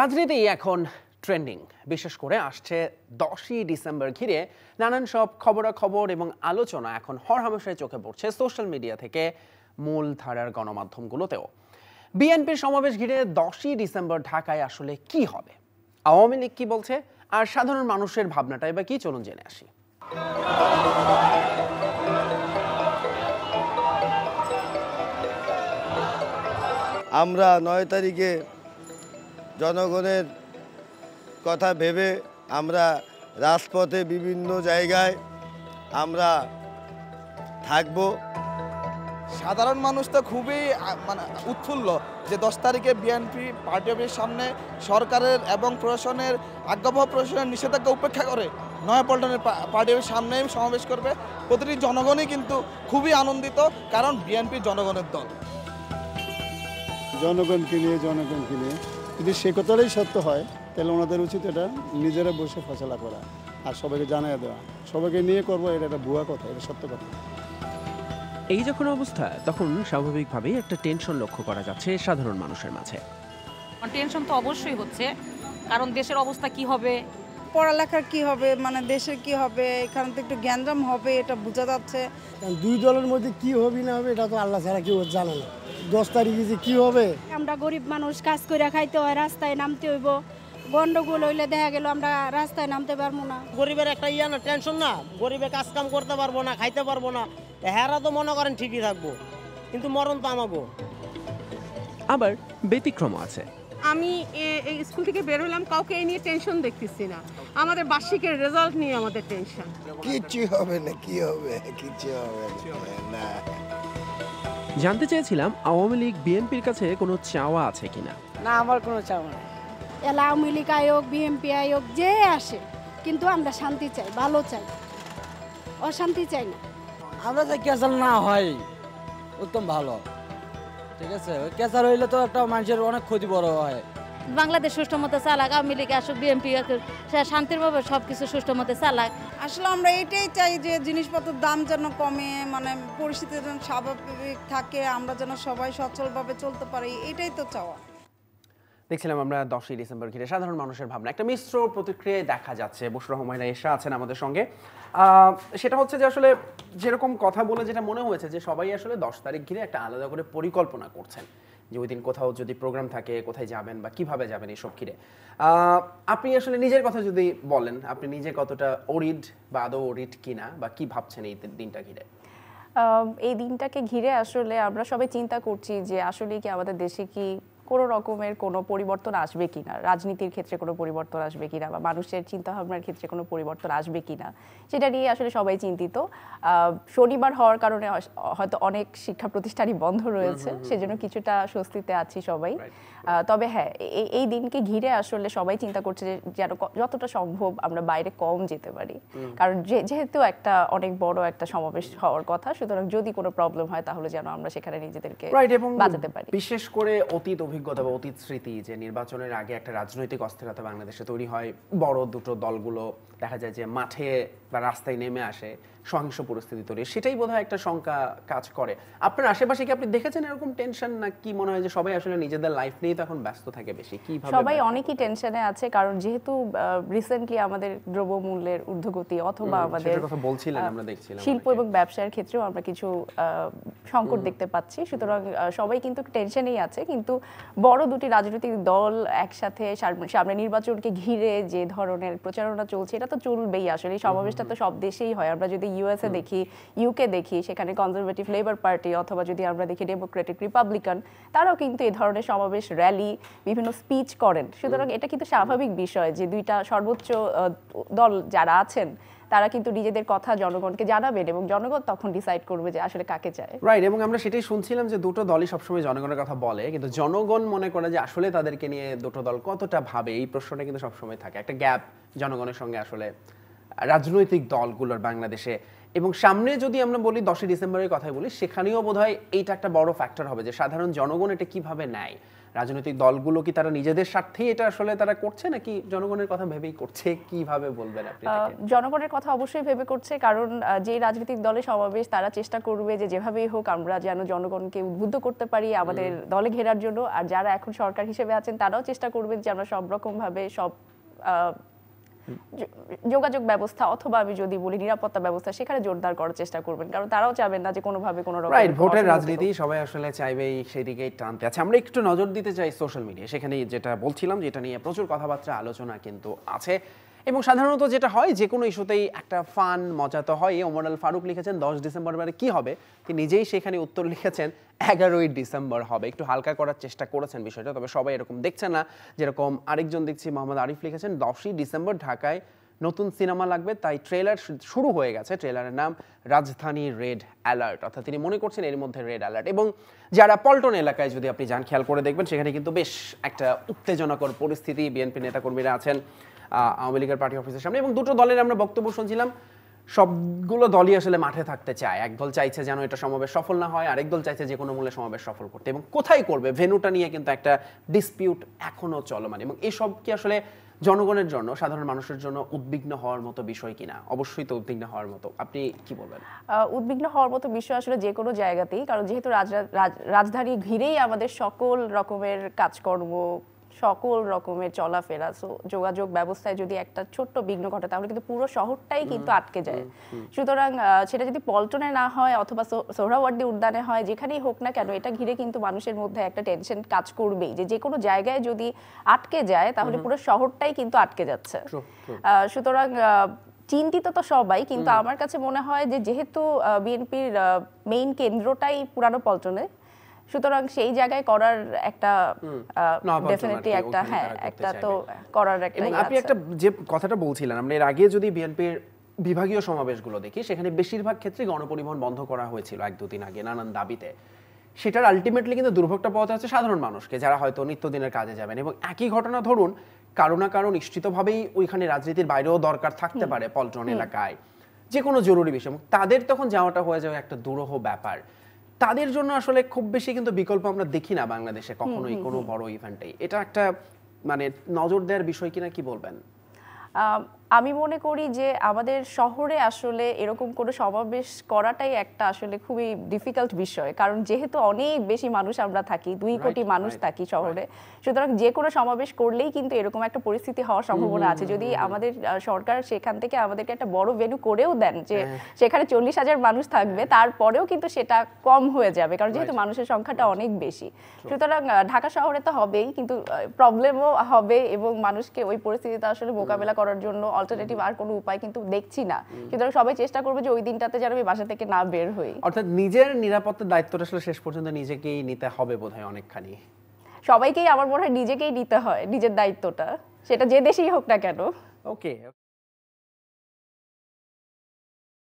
রাজনীতি এখন ট্রেন্ডিং বিশেষ করে আসছে দশই ডিসেম্বর ঘিরে নানান সব খবরাখবর এবং আলোচনা এখন হরহামেশায় চোখে পড়ছে সোশ্যাল মিডিয়া থেকে মূল ধারার গণমাধ্যমগুলোতেও বিএনপির সমাবেশ ঘিরে দশই ডিসেম্বর ঢাকায় আসলে কি হবে আওয়ামী লীগ কি বলছে আর সাধারণ মানুষের ভাবনাটাই বা কি চলুন জেনে আসি আমরা নয় তারিখে জনগণের কথা ভেবে আমরা রাজপথে বিভিন্ন জায়গায় আমরা থাকব সাধারণ মানুষ তো খুবই মানে উৎফুল্ল যে দশ তারিখে বিএনপি পার্টি অফিসের সামনে সরকারের এবং প্রশাসনের আজ্ঞাবহ প্রশাসনের নিষেধাজ্ঞা উপেক্ষা করে নয়াপল্টনের পার্টি অফিসের সামনে সমাবেশ করবে প্রতিটি জনগণই কিন্তু খুবই আনন্দিত কারণ বিএনপি জনগণের দল জনগণকে নিয়ে জনগণকে নিয়ে যদি সে কথাটাই সত্য হয় তাহলে ওনাদের উচিত এটা নিজেরা বসে ফসলা করা আর সবাইকে জানিয়ে দেওয়া সবাইকে নিয়ে করবো এটা একটা ভুয়া কথা এটা সত্য কথা এই যখন অবস্থা তখন স্বাভাবিকভাবেই একটা টেনশন লক্ষ্য করা যাচ্ছে সাধারণ মানুষের মাঝে টেনশন তো অবশ্যই হচ্ছে কারণ দেশের অবস্থা কি হবে পড়ালেখার কি হবে মানে দেশের কি হবে এখানে তো একটু জ্ঞানজাম হবে এটা বোঝা যাচ্ছে দুই দলের মধ্যে কি হবে না হবে এটা তো আল্লাহ ছাড়া কেউ জানে না দশ তারিখে যে কি হবে আমরা গরিব মানুষ কাজ করে খাইতে হয় রাস্তায় নামতে হইব গন্ডগোল হইলে দেখা গেল আমরা রাস্তায় নামতে পারবো না গরিবের একটা ইয়া না টেনশন না গরিবে কাজ কাম করতে পারবো না খাইতে পারবো না হ্যাঁ তো মনে করেন ঠিকই থাকবো কিন্তু মরণ তো আমাগো আবার ব্যতিক্রম আছে আমি এই স্কুল থেকে বেরোলাম কাউকে এই নিয়ে টেনশন দেখতেছি না আমাদের বার্ষিকের রেজাল্ট নিয়ে আমাদের টেনশন কিছু হবে না কি হবে কিছু হবে না জানতে চেয়েছিলাম আওয়ামী লীগ বিএনপির কাছে কোনো চাওয়া আছে কিনা না আমার কোনো চাওয়া নেই এলা আওয়ামী লীগ আয়োগ বিএনপি আয়োগ যে আসে কিন্তু আমরা শান্তি চাই ভালো চাই অশান্তি চাই না আমরা যে ক্যাসেল না হয় উত্তম ভালো ঠিক আছে ওই ক্যাসার হইলে তো একটা মানুষের অনেক ক্ষতি বড় হয় বাংলাদেশ সুষ্ঠু মতো চালাক আওয়ামী লীগ আসুক বিএনপি শান্তিরভাবে সব কিছু সুষ্ঠু মতো চালাক আসলে আমরা এটাই চাই যে জিনিসপত্রের দাম যেন কমে মানে পরিস্থিতি যেন স্বাভাবিক থাকে আমরা যেন সবাই সচলভাবে চলতে পারি এটাই তো চাওয়া দেখছিলাম আমরা দশই ডিসেম্বর ঘিরে সাধারণ মানুষের ভাবনা একটা মিশ্র প্রতিক্রিয়ায় দেখা যাচ্ছে বসুর রহমাইরা এসা আছেন আমাদের সঙ্গে সেটা হচ্ছে যে আসলে যেরকম কথা বলে যেটা মনে হয়েছে যে সবাই আসলে দশ তারিখ ঘিরে একটা আলাদা করে পরিকল্পনা করছেন যে ওই দিন কোথাও যদি প্রোগ্রাম থাকে কোথায় যাবেন বা কিভাবে যাবেন এইসব ঘিরে আপনি আসলে নিজের কথা যদি বলেন আপনি নিজে কতটা ওরিড বা আদৌ ওরিড কিনা বা কি ভাবছেন এই দিনটা ঘিরে এই দিনটাকে ঘিরে আসলে আমরা সবাই চিন্তা করছি যে আসলে কি আমাদের দেশে কি কোনো রকমের কোনো পরিবর্তন আসবে কি না রাজনীতির ক্ষেত্রে কোনো পরিবর্তন আসবে কি না বা মানুষের চিন্তাভাবনার ক্ষেত্রে কোনো পরিবর্তন আসবে কি না সেটা নিয়ে আসলে সবাই চিন্তিত শনিবার হওয়ার কারণে হয়তো অনেক শিক্ষা প্রতিষ্ঠানই বন্ধ রয়েছে সেজন্য কিছুটা স্বস্তিতে আছি সবাই তবে হ্যাঁ এই দিনকে ঘিরে আসলে সবাই চিন্তা করছে যে যেন যতটা সম্ভব আমরা বাইরে কম যেতে পারি কারণ যেহেতু একটা অনেক বড় একটা সমাবেশ হওয়ার কথা সুতরাং যদি কোনো প্রবলেম হয় তাহলে যেন আমরা সেখানে নিজেদেরকে বাঁচাতে পারি বিশেষ করে অতীত অভিজ্ঞতা অভিজ্ঞতা বা অতীত স্মৃতি যে নির্বাচনের আগে একটা রাজনৈতিক অস্থিরতা বাংলাদেশে তৈরি হয় বড় দুটো দলগুলো দেখা যায় যে মাঠে বা রাস্তায় নেমে আসে সহিংস পরিস্থিতি তৈরি সেটাই বোধ একটা শঙ্কা কাজ করে আপনার আশেপাশে কি আপনি দেখেছেন এরকম টেনশন না কি মনে হয় যে সবাই আসলে নিজেদের লাইফ নিয়ে তো এখন ব্যস্ত থাকে বেশি কি সবাই অনেকই টেনশনে আছে কারণ যেহেতু রিসেন্টলি আমাদের দ্রব্যমূল্যের ঊর্ধ্বগতি অথবা আমাদের কথা বলছিলেন আমরা দেখছিলাম শিল্প এবং ব্যবসার ক্ষেত্রেও আমরা কিছু সংকট দেখতে পাচ্ছি সুতরাং সবাই কিন্তু টেনশনেই আছে কিন্তু বড় দুটি রাজনৈতিক দল একসাথে সামনে নির্বাচনকে ঘিরে যে ধরনের প্রচারণা চলছে এটা তো চলবেই আসলে সমাবেশটা তো সব দেশেই হয় আমরা যদি ইউএসএ দেখি ইউকে দেখি সেখানে কনজারভেটিভ লেবার পার্টি অথবা যদি আমরা দেখি ডেমোক্রেটিক রিপাবলিকান তারাও কিন্তু এই ধরনের সমাবেশ র্যালি বিভিন্ন স্পিচ করেন সুতরাং এটা কিন্তু স্বাভাবিক বিষয় যে দুইটা সর্বোচ্চ দল যারা আছেন তারা কিন্তু নিজেদের কথা জনগণকে জানাবেন এবং জনগণ তখন ডিসাইড করবে যে আসলে কাকে চায় রাইট এবং আমরা সেটাই শুনছিলাম যে দুটো দলই সবসময় জনগণের কথা বলে কিন্তু জনগণ মনে করে যে আসলে তাদেরকে নিয়ে দুটো দল কতটা ভাবে এই প্রশ্নটা কিন্তু সবসময় থাকে একটা গ্যাপ জনগণের সঙ্গে আসলে রাজনৈতিক দলগুলোর বাংলাদেশে এবং সামনে যদি আমরা বলি দশই ডিসেম্বরের কথাই বলি সেখানেও বোধ হয় এইটা একটা বড় ফ্যাক্টর হবে যে সাধারণ জনগণ এটা কিভাবে নেয় রাজনৈতিক দলগুলো কি তারা নিজেদের স্বার্থেই এটা আসলে তারা করছে নাকি জনগণের কথা ভেবেই করছে কিভাবে বলবেন আপনি জনগণের কথা অবশ্যই ভেবে করছে কারণ যে রাজনৈতিক দলে সমাবেশ তারা চেষ্টা করবে যে যেভাবেই হোক আমরা যেন জনগণকে উদ্বুদ্ধ করতে পারি আমাদের দলে ঘেরার জন্য আর যারা এখন সরকার হিসেবে আছেন তারাও চেষ্টা করবেন যে আমরা সব রকমভাবে সব যোগাযোগ ব্যবস্থা অথবা আমি যদি বলি নিরাপত্তা ব্যবস্থা সেখানে জোরদার করার চেষ্টা করবেন কারণ তারাও চাবেন না যে কোনোভাবে কোনো রাইট ভোটের রাজনীতি সবাই আসলে চাইবে সেদিকেই টানতে আছে আচ্ছা, আমরা একটু নজর দিতে চাই সোশ্যাল মিডিয়া সেখানে যেটা বলছিলাম যেটা নিয়ে প্রচুর কথাবার্তা আলোচনা কিন্তু আছে এবং সাধারণত যেটা হয় যে কোনো ইস্যুতেই একটা ফান মজা তো হয় ওমর আল ফারুক লিখেছেন দশ ডিসেম্বর মানে কী হবে তিনি নিজেই সেখানে উত্তর লিখেছেন এগারোই ডিসেম্বর হবে একটু হালকা করার চেষ্টা করেছেন বিষয়টা তবে সবাই এরকম দেখছে না যেরকম আরেকজন দেখছি মোহাম্মদ আরিফ লিখেছেন দশই ডিসেম্বর ঢাকায় নতুন সিনেমা লাগবে তাই ট্রেলার শুরু হয়ে গেছে ট্রেলারের নাম রাজধানী রেড অ্যালার্ট অর্থাৎ তিনি মনে করছেন এর মধ্যে রেড অ্যালার্ট এবং যারা পল্টন এলাকায় যদি আপনি যান খেয়াল করে দেখবেন সেখানে কিন্তু বেশ একটা উত্তেজনাকর পরিস্থিতি বিএনপি নেতাকর্মীরা আছেন আওয়ামী লীগের পার্টি অফিসের সামনে এবং দুটো দলের আমরা বক্তব্য শুনছিলাম সবগুলো দলই আসলে মাঠে থাকতে চায় এক দল চাইছে যেন এটা সমাবেশ সফল না হয় আরেক দল চাইছে যে কোনো মূল্যে সমাবেশ সফল করতে এবং কোথায় করবে ভেনুটা নিয়ে কিন্তু একটা ডিসপিউট এখনও চলমান এবং এসব কি আসলে জনগণের জন্য সাধারণ মানুষের জন্য উদ্বিগ্ন হওয়ার মতো বিষয় কিনা অবশ্যই তো উদ্বিগ্ন হওয়ার মতো আপনি কি বলবেন উদ্বিগ্ন হওয়ার মতো বিষয় আসলে যে কোনো জায়গাতেই কারণ যেহেতু রাজধানী ঘিরেই আমাদের সকল রকমের কাজকর্ম সকল রকমের চলাফেরা সো যোগাযোগ ব্যবস্থায় যদি একটা ছোট্ট বিঘ্ন ঘটে তাহলে কিন্তু পুরো শহরটাই কিন্তু আটকে যায় সুতরাং সেটা যদি পল্টনে না হয় অথবা সোহরাওয়ার্দী উদ্যানে হয় যেখানেই হোক না কেন এটা ঘিরে কিন্তু মানুষের মধ্যে একটা টেনশন কাজ করবেই যে যে কোনো জায়গায় যদি আটকে যায় তাহলে পুরো শহরটাই কিন্তু আটকে যাচ্ছে সুতরাং চিন্তিত তো সবাই কিন্তু আমার কাছে মনে হয় যে যেহেতু বিএনপির মেইন কেন্দ্রটাই পুরানো পল্টনে সুতরাং সেই জায়গায় করার একটা ডেফিনেটলি একটা হ্যাঁ একটা তো করার একটা এবং আপনি একটা যে কথাটা বলছিলেন আমরা এর আগে যদি বিএনপির বিভাগীয় সমাবেশগুলো দেখি সেখানে বেশিরভাগ ক্ষেত্রে গণপরিবহন বন্ধ করা হয়েছিল এক দু দিন আগে নানান দাবিতে সেটার আলটিমেটলি কিন্তু দুর্ভোগটা পাওয়া হচ্ছে সাধারণ মানুষকে যারা হয়তো নিত্যদিনের কাজে যাবেন এবং একই ঘটনা ধরুন কারো না কারো নিশ্চিতভাবেই ওইখানে রাজনীতির বাইরেও দরকার থাকতে পারে পল্টন এলাকায় যে কোনো জরুরি বিষয় তাদের তখন যাওয়াটা হয়ে যাবে একটা দুরহ ব্যাপার তাদের জন্য আসলে খুব বেশি কিন্তু বিকল্প আমরা দেখি না বাংলাদেশে কখনোই কোনো বড় ইভেন্টে এটা একটা মানে নজর দেওয়ার বিষয় কিনা কি বলবেন আমি মনে করি যে আমাদের শহরে আসলে এরকম কোনো সমাবেশ করাটাই একটা আসলে খুবই ডিফিকাল্ট বিষয় কারণ যেহেতু অনেক বেশি মানুষ আমরা থাকি দুই কোটি মানুষ থাকি শহরে সুতরাং যে কোনো সমাবেশ করলেই কিন্তু এরকম একটা পরিস্থিতি হওয়ার সম্ভাবনা আছে যদি আমাদের সরকার সেখান থেকে আমাদেরকে একটা বড় ভেনু করেও দেন যে হ্যাঁ। সেখানে চল্লিশ হাজার মানুষ থাকবে হ্যাঁ। তারপরেও কিন্তু সেটা কম হয়ে যাবে কারণ যেহেতু মানুষের সংখ্যাটা অনেক বেশি সুতরাং ঢাকা শহরে তো হবেই কিন্তু প্রবলেমও হবে এবং মানুষকে ওই পরিস্থিতিতে আসলে মোকাবেলা করার জন্য অল্টারনেটিভ আর কোনো উপায় কিন্তু দেখছি না সুতরাং সবাই চেষ্টা করবে যে ওই দিনটাতে যেন আমি বাসা থেকে না বের হই অর্থাৎ নিজের নিরাপত্তার দায়িত্বটা আসলে শেষ পর্যন্ত নিজেকেই নিতে হবে বোধহয় অনেকখানি সবাইকেই আমার মনে হয় নিজেকেই নিতে হয় নিজের দায়িত্বটা সেটা যে দেশেই হোক না কেন ওকে